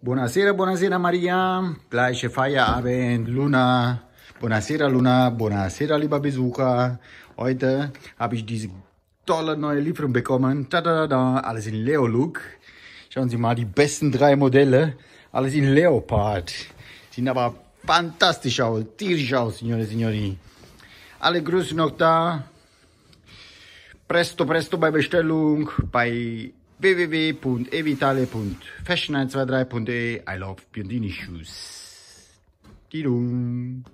Buonasera, buonasera Maria, gleiche Feierabend, Luna. Buonasera Luna, buonasera lieber Besucher. Heute habe ich diese tolle neue Lieferung bekommen. Tadadada, alles in Leo-Look. Schauen Sie mal, die besten drei Modelle, alles in Leopard. Sind aber fantastisch aus, tierisch aus, Signore Signori. Alle Grüße noch da. Presto, presto bei Bestellung, bei www.evitale.fashion123.de I love Biondini Shoes. Didung.